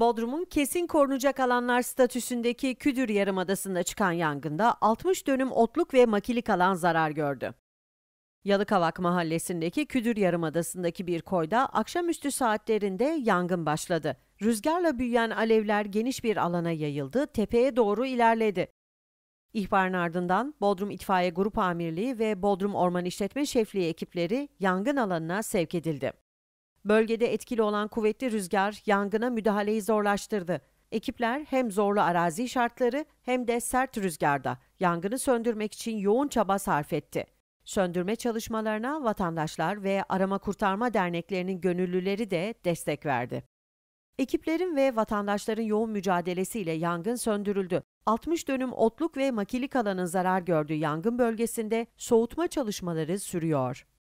Bodrum'un kesin korunacak alanlar statüsündeki Küdür Yarımadası'nda çıkan yangında 60 dönüm otluk ve makilik alan zarar gördü. Yalıkavak mahallesindeki Küdür Yarımadası'ndaki bir koyda akşamüstü saatlerinde yangın başladı. Rüzgarla büyüyen alevler geniş bir alana yayıldı, tepeye doğru ilerledi. İhbarın ardından Bodrum İtfaiye Grup Amirliği ve Bodrum Orman İşletme Şefliği ekipleri yangın alanına sevk edildi. Bölgede etkili olan kuvvetli rüzgar yangına müdahaleyi zorlaştırdı. Ekipler hem zorlu arazi şartları hem de sert rüzgarda yangını söndürmek için yoğun çaba sarf etti. Söndürme çalışmalarına vatandaşlar ve arama kurtarma derneklerinin gönüllüleri de destek verdi. Ekiplerin ve vatandaşların yoğun mücadelesiyle yangın söndürüldü. 60 dönüm otluk ve makilik alanın zarar gördüğü yangın bölgesinde soğutma çalışmaları sürüyor.